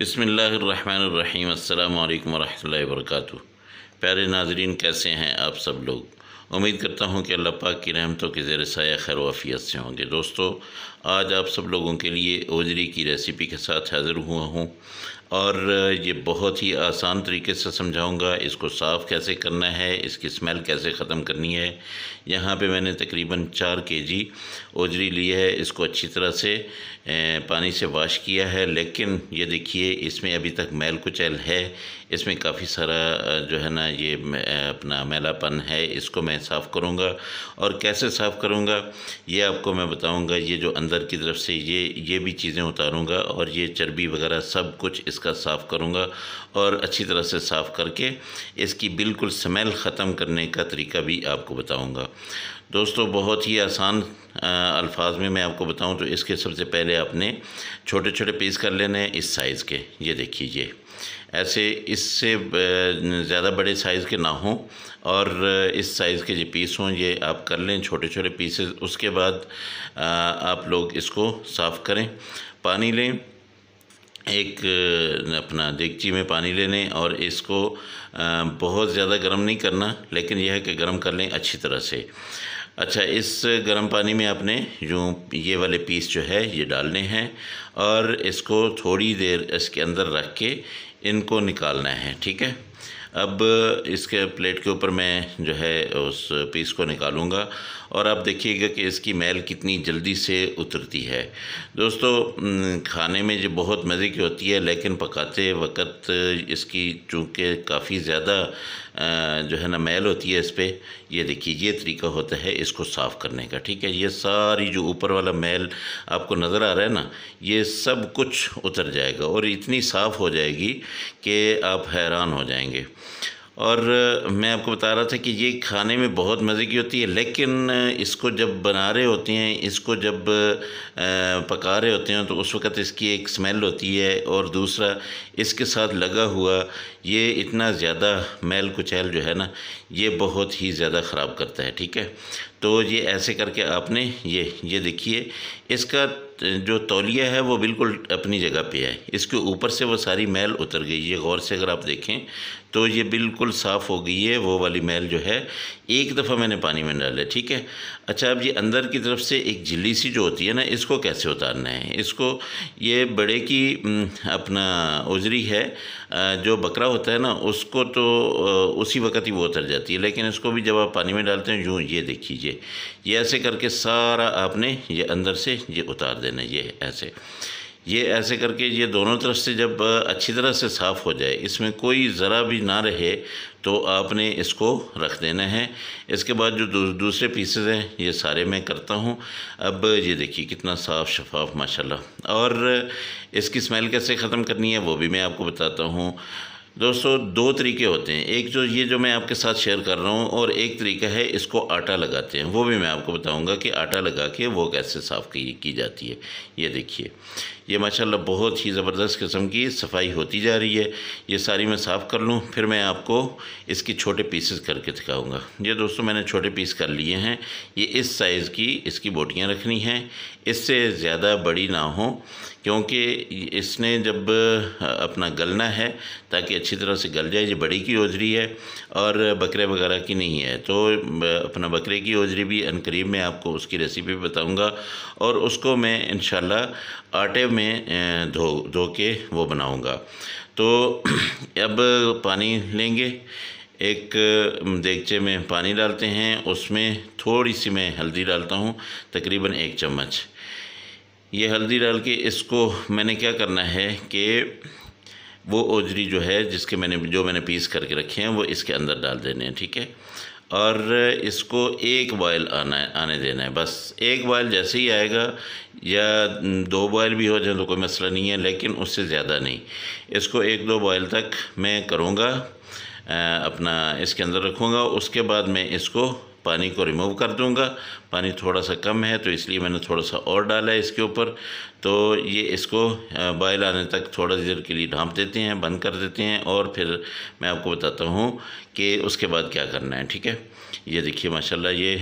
बसमीम् अल्लाम वरहि वरक प्यारे नाजरीन कैसे हैं आप सब लोग उम्मीद करता हूँ कि अल्लाह पाक की रहमतों के ज़र साया खैर वाफियत से होंगे दोस्तों आज आप सब लोगों के लिए ओजरी की रेसिपी के साथ हाज़िर हुआ हूँ और ये बहुत ही आसान तरीके से समझाऊंगा इसको साफ़ कैसे करना है इसकी स्मेल कैसे ख़त्म करनी है यहाँ पे मैंने तकरीबन चार के जी ओजरी ली है इसको अच्छी तरह से पानी से वाश किया है लेकिन ये देखिए इसमें अभी तक मैल कुचैल है इसमें काफ़ी सारा जो है ना ये अपना मैलापन है इसको मैं साफ़ करूँगा और कैसे साफ़ करूँगा ये आपको मैं बताऊँगा ये जो अंदर की तरफ से ये ये भी चीज़ें उतारूँगा और ये चर्बी वगैरह सब कुछ इसका साफ़ करूँगा और अच्छी तरह से साफ़ करके इसकी बिल्कुल स्मेल ख़त्म करने का तरीका भी आपको बताऊँगा दोस्तों बहुत ही आसान अल्फाज में मैं आपको बताऊं तो इसके सबसे पहले आपने छोटे छोटे पीस कर लेने हैं इस साइज़ के ये देखिए ऐसे इससे ज़्यादा बड़े साइज़ के ना हों और इस साइज़ के जो पीस हों ये आप कर लें छोटे छोटे पीसेस उसके बाद आप लोग इसको साफ़ करें पानी लें एक अपना देगची में पानी ले लें और इसको बहुत ज़्यादा गर्म नहीं करना लेकिन यह है कि गर्म कर लें अच्छी तरह से अच्छा इस गर्म पानी में आपने जो ये वाले पीस जो है ये डालने हैं और इसको थोड़ी देर इसके अंदर रख के इनको निकालना है ठीक है अब इसके प्लेट के ऊपर मैं जो है उस पीस को निकालूंगा और आप देखिएगा कि इसकी मैल कितनी जल्दी से उतरती है दोस्तों खाने में जो बहुत मज़े की होती है लेकिन पकाते वक्त इसकी चूँकि काफ़ी ज़्यादा जो है ना मैल होती है इस पर ये देखिए ये तरीका होता है इसको साफ़ करने का ठीक है ये सारी जो ऊपर वाला मैल आपको नज़र आ रहा है ना ये सब कुछ उतर जाएगा और इतनी साफ़ हो जाएगी कि आप हैरान हो जाएंगे और मैं आपको बता रहा था कि ये खाने में बहुत मज़े की होती है लेकिन इसको जब बना रहे होते हैं इसको जब पका रहे होते हैं तो उस वक़्त इसकी एक स्मेल होती है और दूसरा इसके साथ लगा हुआ ये इतना ज़्यादा मैल कुचैल जो है ना ये बहुत ही ज़्यादा ख़राब करता है ठीक है तो ये ऐसे करके आपने ये ये देखिए इसका जो तौलिया है वो बिल्कुल अपनी जगह पे है इसके ऊपर से वो सारी मैल उतर गई है गौर से अगर आप देखें तो ये बिल्कुल साफ़ हो गई है वो वाली मैल जो है एक दफ़ा मैंने पानी में डाला ठीक है अच्छा अब ये अंदर की तरफ से एक झिल्ली सी जो होती है ना इसको कैसे उतारना है इसको ये बड़े की अपना उजरी है जो बकरा होता है ना उसको तो उसी वक़्त ही वो उतर जाता जाती है लेकिन इसको भी जब आप पानी में डालते हैं यूँ ये देखिए ये ऐसे करके सारा आपने ये अंदर से ये उतार देना ये ऐसे ये ऐसे करके ये दोनों तरफ से जब अच्छी तरह से साफ़ हो जाए इसमें कोई ज़रा भी ना रहे तो आपने इसको रख देना है इसके बाद जो दू, दूसरे पीसेज हैं ये सारे मैं करता हूँ अब ये देखिए कितना साफ़ शफाफ माशाल्लाह और इसकी स्मेल कैसे ख़त्म करनी है वो भी मैं आपको बताता हूँ दोस्तों दो तरीके होते हैं एक जो ये जो मैं आपके साथ शेयर कर रहा हूँ और एक तरीका है इसको आटा लगाते हैं वो भी मैं आपको बताऊँगा कि आटा लगा के वो कैसे साफ़ की, की जाती है ये देखिए ये माशाल्लाह बहुत ही ज़बरदस्त किस्म की सफाई होती जा रही है ये सारी मैं साफ़ कर लूँ फिर मैं आपको इसकी छोटे पीसेस करके दिखाऊँगा ये दोस्तों मैंने छोटे पीस कर लिए हैं ये इस साइज़ की इसकी बोटियाँ रखनी हैं इससे ज़्यादा बड़ी ना हो क्योंकि इसने जब अपना गलना है ताकि अच्छी तरह से गल जाए ये बड़ी की ओजरी है और बकरे वगैरह की नहीं है तो अपना बकरे की ओजरी भी अनकरीब मैं आपको उसकी रेसिपी बताऊँगा और उसको मैं इन आटे में धो धो के वो बनाऊँगा तो अब पानी लेंगे एक देगचे में पानी डालते हैं उसमें थोड़ी सी मैं हल्दी डालता हूँ तकरीबन एक चम्मच ये हल्दी डाल के इसको मैंने क्या करना है कि वो ओजरी जो है जिसके मैंने जो मैंने पीस करके रखे हैं वो इसके अंदर डाल देने हैं ठीक है और इसको एक बॉयल आना है आने देना है बस एक बॉयल जैसे ही आएगा या दो बॉयल भी हो जाए तो कोई मसला नहीं है लेकिन उससे ज़्यादा नहीं इसको एक दो बॉयल तक मैं करूँगा अपना इसके अंदर रखूँगा उसके बाद मैं इसको पानी को रिमूव कर दूंगा पानी थोड़ा सा कम है तो इसलिए मैंने थोड़ा सा और डाला है इसके ऊपर तो ये इसको बॉयल आने तक थोड़ा देर के लिए ढांप देते हैं बंद कर देते हैं और फिर मैं आपको बताता हूँ कि उसके बाद क्या करना है ठीक है ये देखिए माशाल्लाह ये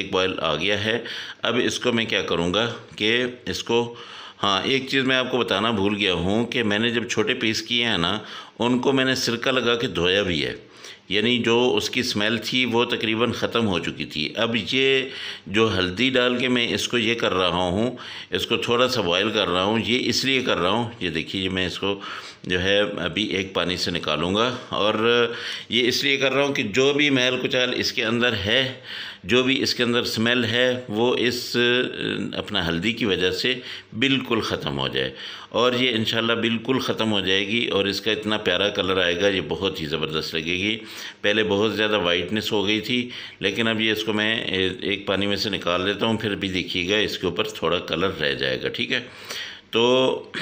एक बॉयल आ गया है अब इसको मैं क्या करूँगा कि इसको हाँ एक चीज़ मैं आपको बताना भूल गया हूँ कि मैंने जब छोटे पीस किए हैं ना उनको मैंने सिरका लगा के धोया भी है यानी जो उसकी स्मेल थी वो तकरीबन ख़त्म हो चुकी थी अब ये जो हल्दी डाल के मैं इसको ये कर रहा हूँ इसको थोड़ा सा बॉयल कर रहा हूँ ये इसलिए कर रहा हूँ ये देखिए मैं इसको जो है अभी एक पानी से निकालूँगा और ये इसलिए कर रहा हूँ कि जो भी महल कुचाल इसके अंदर है जो भी इसके अंदर स्मेल है वो इस अपना हल्दी की वजह से बिल्कुल ख़त्म हो जाए और ये इन बिल्कुल ख़त्म हो जाएगी और इसका इतना प्यारा कलर आएगा ये बहुत ही ज़बरदस्त लगेगी पहले बहुत ज़्यादा वाइटनेस हो गई थी लेकिन अब ये इसको मैं एक पानी में से निकाल लेता हूँ फिर भी देखिएगा इसके ऊपर थोड़ा कलर रह जाएगा ठीक है तो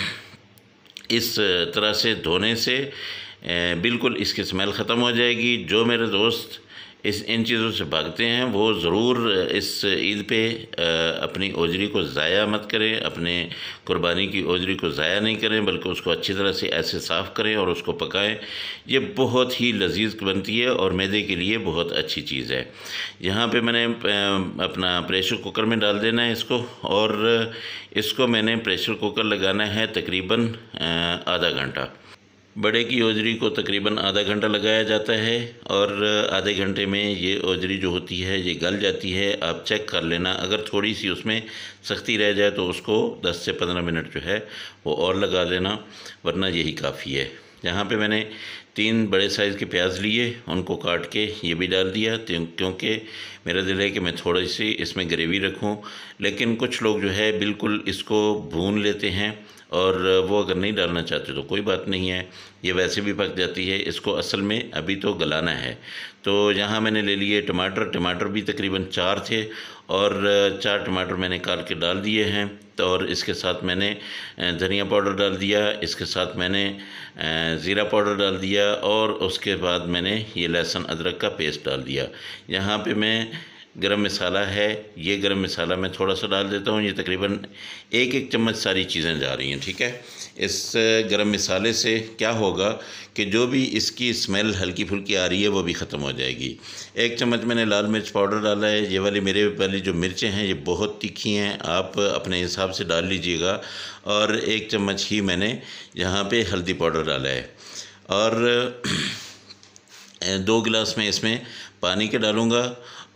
इस तरह से धोने से बिल्कुल इसकी स्मेल ख़त्म हो जाएगी जो मेरे दोस्त इस इन चीज़ों से भागते हैं वो ज़रूर इस ईद पे अपनी ओजरी को ज़ाया मत करें अपने कुर्बानी की ओजरी को ज़ाया नहीं करें बल्कि उसको अच्छी तरह से ऐसे साफ़ करें और उसको पकाएं ये बहुत ही लजीज बनती है और मैदे के लिए बहुत अच्छी चीज़ है यहाँ पे मैंने अपना प्रेशर कुकर में डाल देना है इसको और इसको मैंने प्रेशर कुकर लगाना है तकरीबन आधा घंटा बड़े की ओजरी को तकरीबन आधा घंटा लगाया जाता है और आधे घंटे में ये ओजरी जो होती है ये गल जाती है आप चेक कर लेना अगर थोड़ी सी उसमें सख्ती रह जाए तो उसको 10 से 15 मिनट जो है वो और लगा देना वरना यही काफ़ी है यहाँ पे मैंने तीन बड़े साइज़ के प्याज लिए उनको काट के ये भी डाल दिया क्योंकि मेरा दिल है कि मैं थोड़ी सी इसमें ग्रेवी रखूँ लेकिन कुछ लोग जो है बिल्कुल इसको भून लेते हैं और वो अगर नहीं डालना चाहते तो कोई बात नहीं है ये वैसे भी पक जाती है इसको असल में अभी तो गलाना है तो यहाँ मैंने ले लिए टमाटर टमाटर भी तकरीबन चार थे और चार टमाटर मैंने काट के डाल दिए हैं तो और इसके साथ मैंने धनिया पाउडर डाल दिया इसके साथ मैंने ज़ीरा पाउडर डाल दिया और उसके बाद मैंने ये लहसुन अदरक का पेस्ट डाल दिया यहाँ पर मैं गरम मसाला है ये गरम मसाला मैं थोड़ा सा डाल देता हूँ ये तकरीबन एक एक चम्मच सारी चीज़ें जा रही हैं ठीक है इस गरम मसाले से क्या होगा कि जो भी इसकी स्मेल हल्की फुल्की आ रही है वो भी ख़त्म हो जाएगी एक चम्मच मैंने लाल मिर्च पाउडर डाला है ये वाली मेरे वाली जो मिर्चें हैं ये बहुत तीखी हैं आप अपने हिसाब से डाल लीजिएगा और एक चम्मच ही मैंने यहाँ पर हल्दी पाउडर डाला है और दो गिलास मैं इसमें पानी के डालूँगा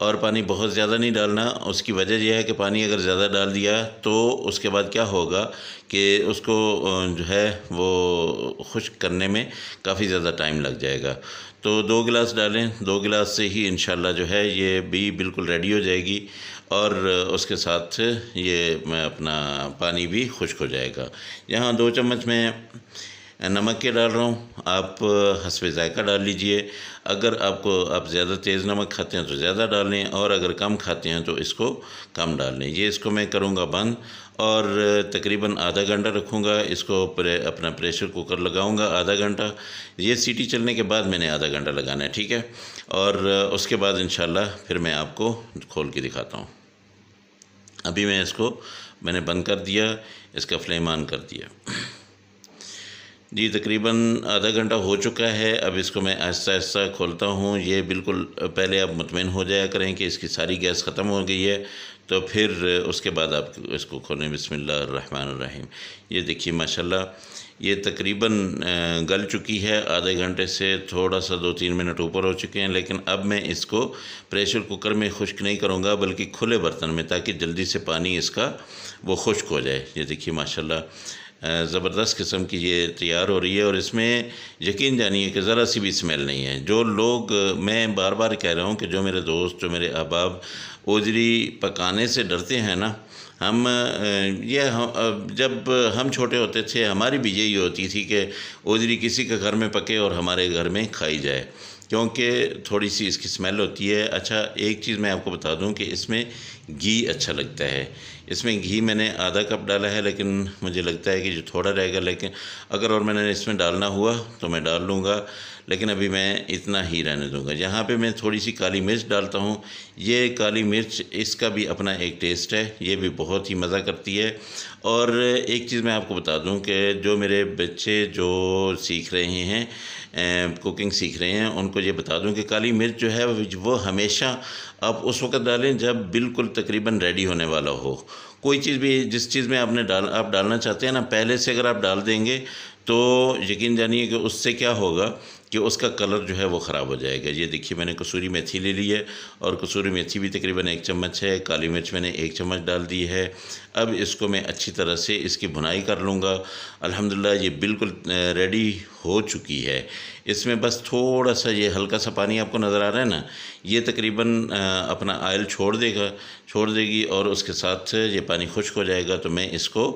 और पानी बहुत ज़्यादा नहीं डालना उसकी वजह यह है कि पानी अगर ज़्यादा डाल दिया तो उसके बाद क्या होगा कि उसको जो है वो खुश्क करने में काफ़ी ज़्यादा टाइम लग जाएगा तो दो गिलास डालें दो गिलास से ही इन जो है ये भी बिल्कुल रेडी हो जाएगी और उसके साथ ये अपना पानी भी खुश्क हो जाएगा यहाँ दो चम्मच में नमक के डाल रहा हूँ आप हसब ज़ायका डाल लीजिए अगर आपको आप ज़्यादा तेज़ नमक खाते हैं तो ज़्यादा डालें और अगर कम खाते हैं तो इसको कम डाल लें ये इसको मैं करूँगा बंद और तकरीबन आधा घंटा रखूँगा इसको प्रे, अपना प्रेशर कुकर लगाऊँगा आधा घंटा ये सीटी चलने के बाद मैंने आधा घंटा लगाना है ठीक है और उसके बाद इन फिर मैं आपको खोल के दिखाता हूँ अभी मैं इसको मैंने बंद कर दिया इसका फ्लेम ऑन कर दिया जी तकरीबन आधा घंटा हो चुका है अब इसको मैं आहिस्ता आहिस्ता खोलता हूँ ये बिल्कुल पहले आप मुतमिन हो जाया करें कि इसकी सारी गैस ख़त्म हो गई है तो फिर उसके बाद आप इसको खोलें बसमीम ये देखिए माशाल्लाह ये तकरीबन गल चुकी है आधे घंटे से थोड़ा सा दो तीन मिनट ऊपर हो चुके हैं लेकिन अब मैं इसको प्रेशर कुकर में खुश्क नहीं करूँगा बल्कि खुले बर्तन में ताकि जल्दी से पानी इसका वो खुश्क हो जाए ये देखिए माशाल्लाह ज़बरदस्त किस्म की ये तैयार हो रही है और इसमें यकीन जानिए कि ज़रा सी भी स्मेल नहीं है जो लोग मैं बार बार कह रहा हूँ कि जो मेरे दोस्त जो मेरे अहबाब ओजरी पकाने से डरते हैं ना हम ये हम जब हम छोटे होते थे हमारी भी यही होती थी कि ओजरी किसी के घर में पके और हमारे घर में खाई जाए क्योंकि थोड़ी सी इसकी स्मेल होती है अच्छा एक चीज़ मैं आपको बता दूं कि इसमें घी अच्छा लगता है इसमें घी मैंने आधा कप डाला है लेकिन मुझे लगता है कि जो थोड़ा रहेगा लेकिन अगर और मैंने इसमें डालना हुआ तो मैं डाल लूँगा लेकिन अभी मैं इतना ही रहने दूँगा यहाँ पे मैं थोड़ी सी काली मिर्च डालता हूँ ये काली मिर्च इसका भी अपना एक टेस्ट है ये भी बहुत ही मज़ा करती है और एक चीज़ मैं आपको बता दूँ कि जो मेरे बच्चे जो सीख रहे हैं कुकिंग सीख रहे हैं उनको ये बता दूँ कि काली मिर्च जो है वो हमेशा आप उस वक्त डालें जब बिल्कुल तकरीबन रेडी होने वाला हो कोई चीज़ भी जिस चीज़ में आपने डाल आप डालना चाहते हैं ना पहले से अगर आप डाल देंगे तो यकीन जानिए कि उससे क्या होगा कि उसका कलर जो है वो ख़राब हो जाएगा ये देखिए मैंने कसूरी मेथी ले ली है और कसूरी मेथी भी तकरीबन एक चम्मच है काली मिर्च मैंने एक चम्मच डाल दी है अब इसको मैं अच्छी तरह से इसकी भुनाई कर लूँगा अलहमदिल्ला ये बिल्कुल रेडी हो चुकी है इसमें बस थोड़ा सा ये हल्का सा पानी आपको नज़र आ रहा है ना ये तकरीबन अपना आयल छोड़ देगा छोड़ देगी और उसके साथ ये पानी खुश्क हो जाएगा तो मैं इसको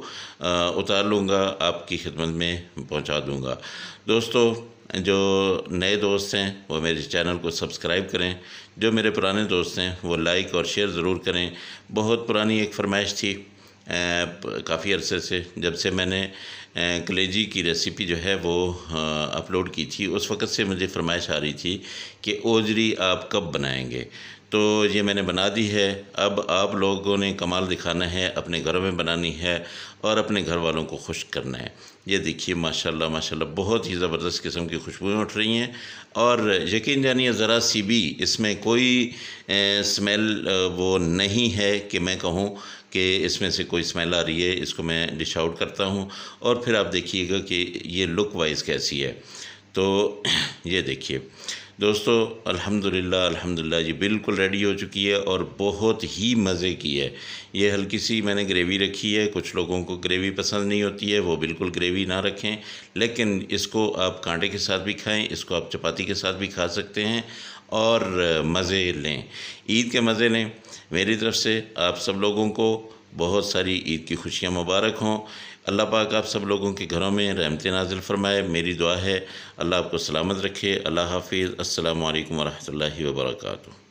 उतार लूँगा आपकी खिदमत में पहुँचा दूँगा दोस्तों जो नए दोस्त हैं वो मेरे चैनल को सब्सक्राइब करें जो मेरे पुराने दोस्त हैं वो लाइक और शेयर ज़रूर करें बहुत पुरानी एक फरमाइश थी काफ़ी अरसे से जब से मैंने कलेजी की रेसिपी जो है वो अपलोड की थी उस वक़्त से मुझे फरमाइश आ रही थी कि ओजरी आप कब बनाएंगे तो ये मैंने बना दी है अब आप लोगों ने कमाल दिखाना है अपने घरों में बनानी है और अपने घर वालों को खुश करना है ये देखिए माशाल्लाह माशाल्लाह बहुत ही ज़बरदस्त किस्म की खुशबुएं उठ रही हैं और यकीन जानिए ज़रा सी भी इसमें कोई स्मेल वो नहीं है कि मैं कहूँ कि इसमें से कोई स्मेल आ रही है इसको मैं डिश आउट करता हूँ और फिर आप देखिएगा कि ये लुक वाइज़ कैसी है तो ये देखिए दोस्तों अल्हम्दुलिल्लाह अल्हम्दुलिल्लाह जी बिल्कुल रेडी हो चुकी है और बहुत ही मज़े की है ये हल्की सी मैंने ग्रेवी रखी है कुछ लोगों को ग्रेवी पसंद नहीं होती है वो बिल्कुल ग्रेवी ना रखें लेकिन इसको आप कांटे के साथ भी खाएं इसको आप चपाती के साथ भी खा सकते हैं और मज़े लें ईद के मज़े लें मेरी तरफ़ से आप सब लोगों को बहुत सारी ईद की खुशियाँ मुबारक हों अल्लाह पाक आप सब लोगों के घरों में रहमत नाजिल फरमाए मेरी दुआ है अल्लाह आपको सलामत रखे अल्लाह हाफिज़ अल्लाम वरहमल वर्का